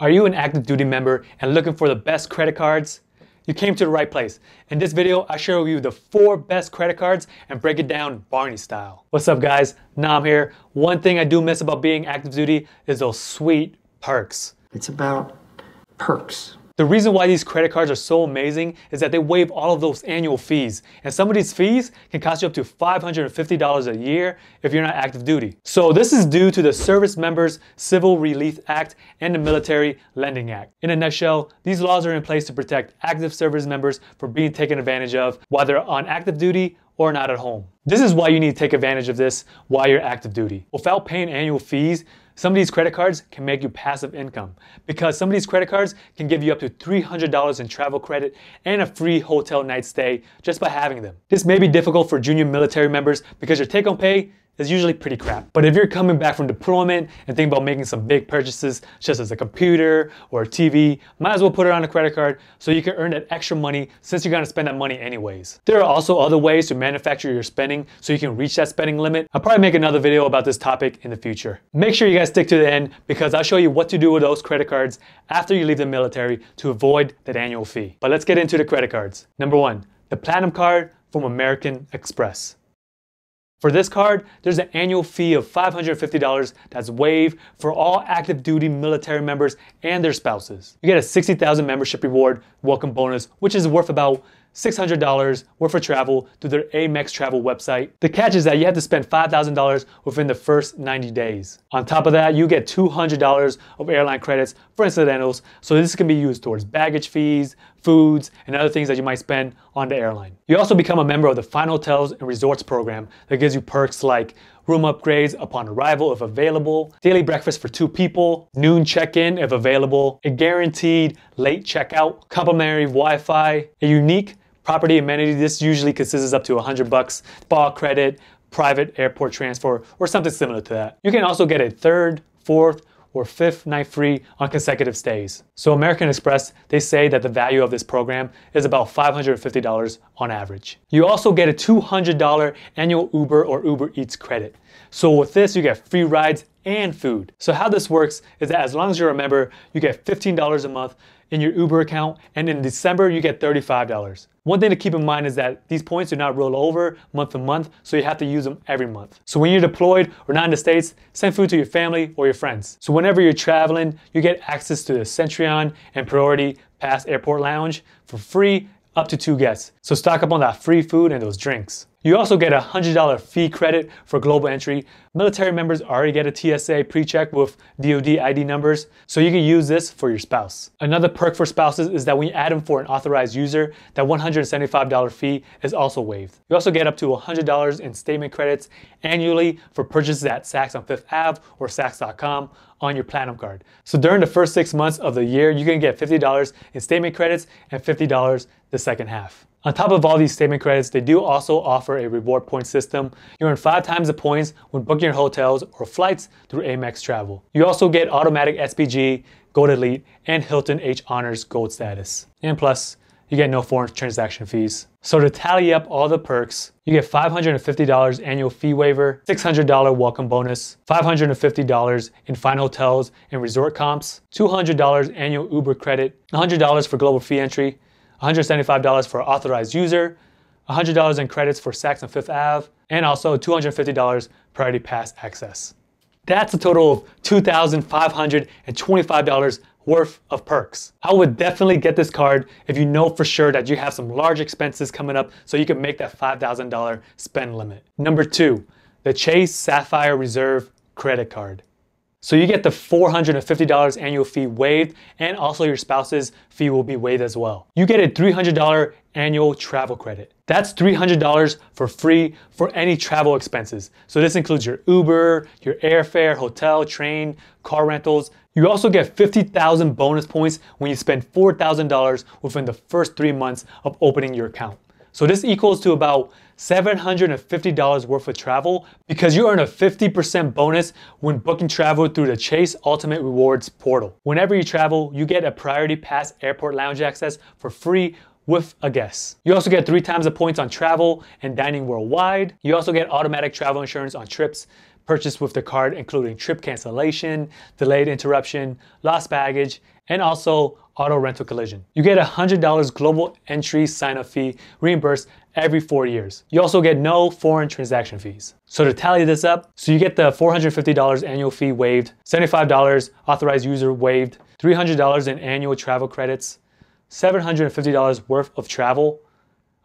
Are you an active duty member and looking for the best credit cards? You came to the right place. In this video, I share with you the four best credit cards and break it down Barney style. What's up guys, Nam here. One thing I do miss about being active duty is those sweet perks. It's about perks. The reason why these credit cards are so amazing is that they waive all of those annual fees, and some of these fees can cost you up to $550 a year if you're not active duty. So this is due to the Service Members Civil Relief Act and the Military Lending Act. In a nutshell, these laws are in place to protect active service members from being taken advantage of while they're on active duty or not at home. This is why you need to take advantage of this while you're active duty. Without paying annual fees, some of these credit cards can make you passive income because some of these credit cards can give you up to $300 in travel credit and a free hotel night stay just by having them. This may be difficult for junior military members because your take home pay is usually pretty crap. But if you're coming back from deployment and thinking about making some big purchases, such as a computer or a TV, might as well put it on a credit card so you can earn that extra money since you're gonna spend that money anyways. There are also other ways to manufacture your spending so you can reach that spending limit. I'll probably make another video about this topic in the future. Make sure you guys stick to the end because I'll show you what to do with those credit cards after you leave the military to avoid that annual fee. But let's get into the credit cards. Number one, the Platinum Card from American Express. For this card, there's an annual fee of $550 that's waived for all active duty military members and their spouses. You get a 60,000 membership reward welcome bonus, which is worth about $600 worth of travel through their Amex Travel website. The catch is that you have to spend $5,000 within the first 90 days. On top of that, you get $200 of airline credits for incidentals, so this can be used towards baggage fees, foods, and other things that you might spend on the airline. You also become a member of the Fine Hotels and Resorts program that gives you perks like room upgrades upon arrival if available, daily breakfast for two people, noon check-in if available, a guaranteed late checkout, complimentary Wi-Fi, a unique Property amenity, this usually consists up to 100 bucks, spa credit, private airport transfer, or something similar to that. You can also get a third, fourth, or fifth night free on consecutive stays. So American Express, they say that the value of this program is about $550 on average. You also get a $200 annual Uber or Uber Eats credit. So with this, you get free rides and food. So how this works is that as long as you're a member, you get $15 a month in your Uber account, and in December you get $35. One thing to keep in mind is that these points do not roll over month to month, so you have to use them every month. So when you're deployed or not in the States, send food to your family or your friends. So whenever you're traveling, you get access to the Centurion and Priority Pass Airport Lounge for free up to two guests. So stock up on that free food and those drinks. You also get a $100 fee credit for global entry. Military members already get a TSA pre-check with DoD ID numbers, so you can use this for your spouse. Another perk for spouses is that when you add them for an authorized user, that $175 fee is also waived. You also get up to $100 in statement credits annually for purchases at Saks on Fifth Ave or Saks.com on your Platinum card. So during the first six months of the year, you can get $50 in statement credits and $50 the second half. On top of all these statement credits, they do also offer a reward point system. You earn five times the points when booking your hotels or flights through Amex Travel. You also get automatic SPG, Gold Elite, and Hilton H Honors Gold status. And plus, you get no foreign transaction fees. So to tally up all the perks, you get $550 annual fee waiver, $600 welcome bonus, $550 in fine hotels and resort comps, $200 annual Uber credit, $100 for global fee entry, $175 for authorized user, $100 in credits for Saks and Fifth Ave, and also $250 priority pass access. That's a total of $2,525 worth of perks. I would definitely get this card if you know for sure that you have some large expenses coming up so you can make that $5,000 spend limit. Number two, the Chase Sapphire Reserve Credit Card. So you get the $450 annual fee waived and also your spouse's fee will be waived as well. You get a $300 annual travel credit. That's $300 for free for any travel expenses. So this includes your Uber, your airfare, hotel, train, car rentals. You also get 50,000 bonus points when you spend $4,000 within the first three months of opening your account. So this equals to about $750 worth of travel because you earn a 50% bonus when booking travel through the Chase Ultimate Rewards portal. Whenever you travel, you get a priority pass airport lounge access for free with a guest. You also get three times the points on travel and dining worldwide. You also get automatic travel insurance on trips purchased with the card, including trip cancellation, delayed interruption, lost baggage, and also auto rental collision. You get a $100 global entry sign-up fee reimbursed every four years. You also get no foreign transaction fees. So to tally this up, so you get the $450 annual fee waived, $75 authorized user waived, $300 in annual travel credits, $750 worth of travel,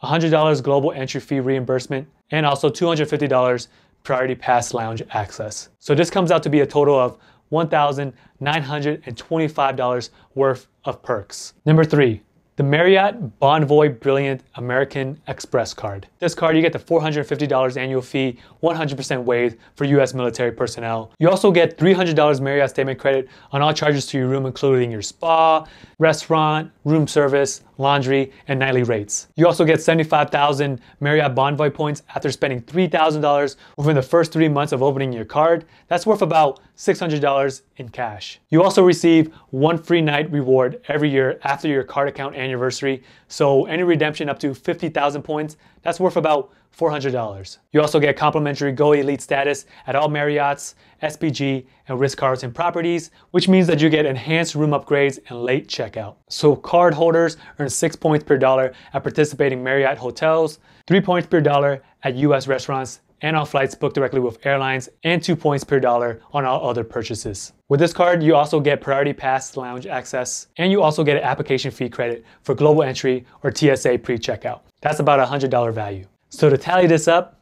$100 global entry fee reimbursement, and also $250 Priority Pass Lounge access. So this comes out to be a total of $1,925 worth of perks. Number three, the Marriott Bonvoy Brilliant American Express card. This card, you get the $450 annual fee, 100% waived for US military personnel. You also get $300 Marriott statement credit on all charges to your room, including your spa, restaurant, room service, laundry, and nightly rates. You also get 75,000 Marriott Bonvoy points after spending $3,000 within the first three months of opening your card. That's worth about $600 in cash. You also receive one free night reward every year after your card account anniversary. So any redemption up to 50,000 points, that's worth about $400. You also get complimentary Go Elite status at all Marriott's, SPG, and Ritz-Carlton properties, which means that you get enhanced room upgrades and late checkout. So cardholders earn 6 points per dollar at participating Marriott hotels, 3 points per dollar at US restaurants, and on flights booked directly with airlines, and 2 points per dollar on all other purchases. With this card, you also get priority pass lounge access, and you also get an application fee credit for global entry or TSA pre-checkout. That's about a $100 value. So to tally this up,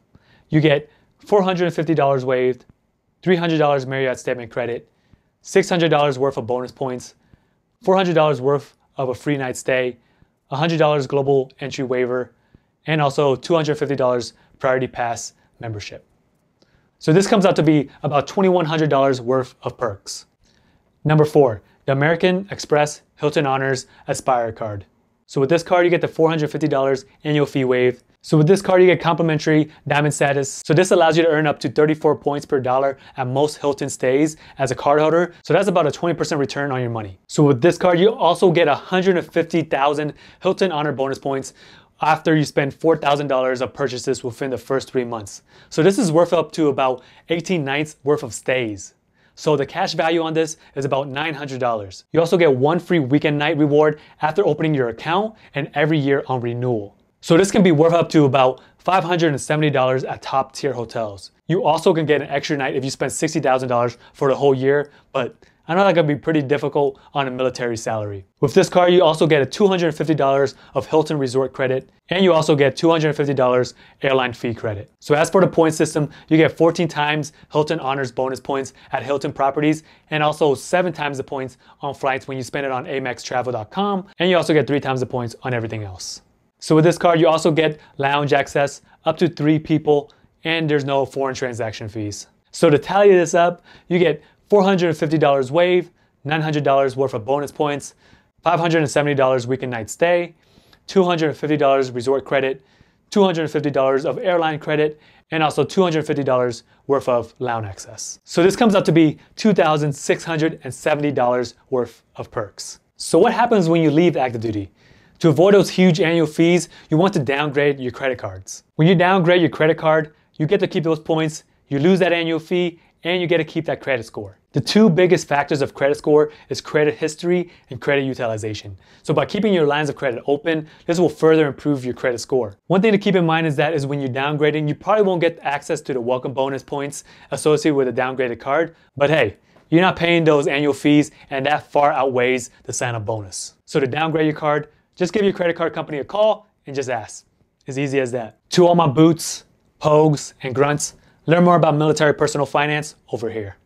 you get $450 waived, $300 Marriott statement credit, $600 worth of bonus points, $400 worth of a free night stay, $100 global entry waiver, and also $250 priority pass membership. So this comes out to be about $2,100 worth of perks. Number four, the American Express Hilton Honors Aspire card. So with this card, you get the $450 annual fee waived, so with this card, you get complimentary diamond status. So this allows you to earn up to 34 points per dollar at most Hilton stays as a cardholder. So that's about a 20% return on your money. So with this card, you also get 150,000 Hilton Honor bonus points after you spend $4,000 of purchases within the first three months. So this is worth up to about 18 nights worth of stays. So the cash value on this is about $900. You also get one free weekend night reward after opening your account and every year on renewal. So this can be worth up to about $570 at top tier hotels. You also can get an extra night if you spend $60,000 for the whole year, but I know that could be pretty difficult on a military salary. With this card, you also get a $250 of Hilton Resort credit, and you also get $250 airline fee credit. So as for the point system, you get 14 times Hilton Honors bonus points at Hilton properties, and also seven times the points on flights when you spend it on amextravel.com, and you also get three times the points on everything else. So with this card, you also get lounge access up to three people and there's no foreign transaction fees. So to tally this up, you get $450 wave, $900 worth of bonus points, $570 weekend night stay, $250 resort credit, $250 of airline credit, and also $250 worth of lounge access. So this comes out to be $2,670 worth of perks. So what happens when you leave active duty? To avoid those huge annual fees, you want to downgrade your credit cards. When you downgrade your credit card, you get to keep those points, you lose that annual fee, and you get to keep that credit score. The two biggest factors of credit score is credit history and credit utilization. So by keeping your lines of credit open, this will further improve your credit score. One thing to keep in mind is that is when you're downgrading, you probably won't get access to the welcome bonus points associated with a downgraded card, but hey, you're not paying those annual fees and that far outweighs the sign-up bonus. So to downgrade your card, just give your credit card company a call and just ask. As easy as that. To all my boots, pogues, and grunts, learn more about military personal finance over here.